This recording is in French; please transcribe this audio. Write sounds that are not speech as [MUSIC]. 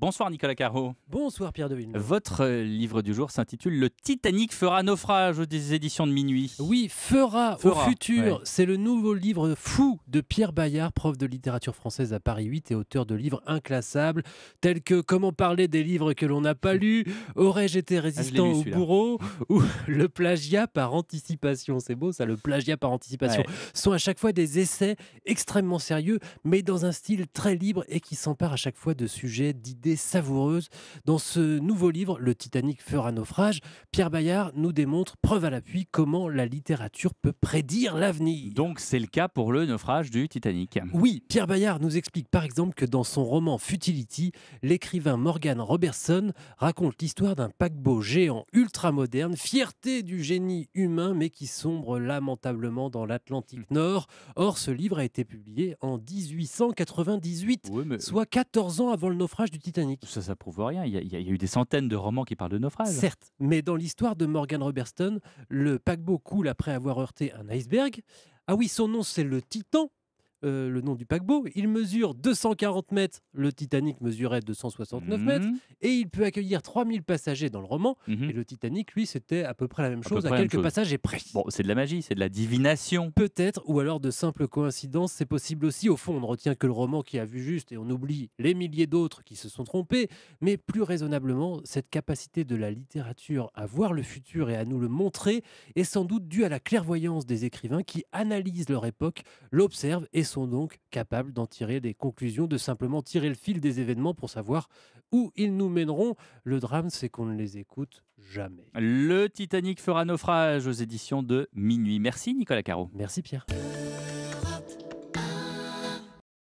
Bonsoir Nicolas Carreau. Bonsoir Pierre Deville. Votre euh, livre du jour s'intitule Le Titanic fera naufrage des éditions de minuit. Oui, fera, au futur. C'est le nouveau livre fou de Pierre Bayard, prof de littérature française à Paris 8 et auteur de livres inclassables tels que Comment parler des livres que l'on n'a pas hmm. lus, Aurais-je été ah, résistant au bourreau [LAUGHS] ou Le plagiat par anticipation. C'est beau ça, le plagiat par anticipation. Ce Sont à chaque fois des essais extrêmement sérieux mais dans un style très libre et qui s'empare à chaque fois de sujets, d'idées savoureuse. Dans ce nouveau livre, Le Titanic fera naufrage, Pierre Bayard nous démontre, preuve à l'appui, comment la littérature peut prédire l'avenir. Donc c'est le cas pour le naufrage du Titanic. Oui, Pierre Bayard nous explique par exemple que dans son roman Futility, l'écrivain Morgan Robertson raconte l'histoire d'un paquebot géant ultra moderne, fierté du génie humain, mais qui sombre lamentablement dans l'Atlantique hmm. Nord. Or, ce livre a été publié en 1898, soit 14 ans avant le naufrage du Titanic. Ça, Ça, ne prouve rien. Il y, a, il y, a, eu des centaines de romans qui parlent de naufrage. Certes, mais dans l'histoire de Morgan Robertson, le paquebot coule après avoir heurté un iceberg. Ah oui, son nom, c'est le Titan. Euh, le nom du paquebot. Il mesure 240 mètres, le Titanic mesurait 269 mètres, mhm. et il peut accueillir 3000 passagers dans le roman. Mhm. Et le Titanic, lui, c'était à peu près la même chose, à, quelques passages et près. Bon, c'est de la magie, c'est de la divination. Peut-être, ou alors de simples coïncidences, c'est possible aussi. Au fond, on ne retient que le roman qui a vu juste, et on oublie les milliers d'autres qui se sont trompés. Mais plus raisonnablement, cette capacité de la littérature à voir le futur et à nous le montrer est sans doute due à la clairvoyance des écrivains qui analysent leur époque, l'observent et sont donc capables d'en tirer des conclusions, de simplement tirer le fil des événements pour savoir où ils nous mèneront. Le drame, c'est qu'on ne les écoute jamais. Le Titanic fera naufrage aux éditions de Minuit. Merci Nicolas Caro. Merci Pierre.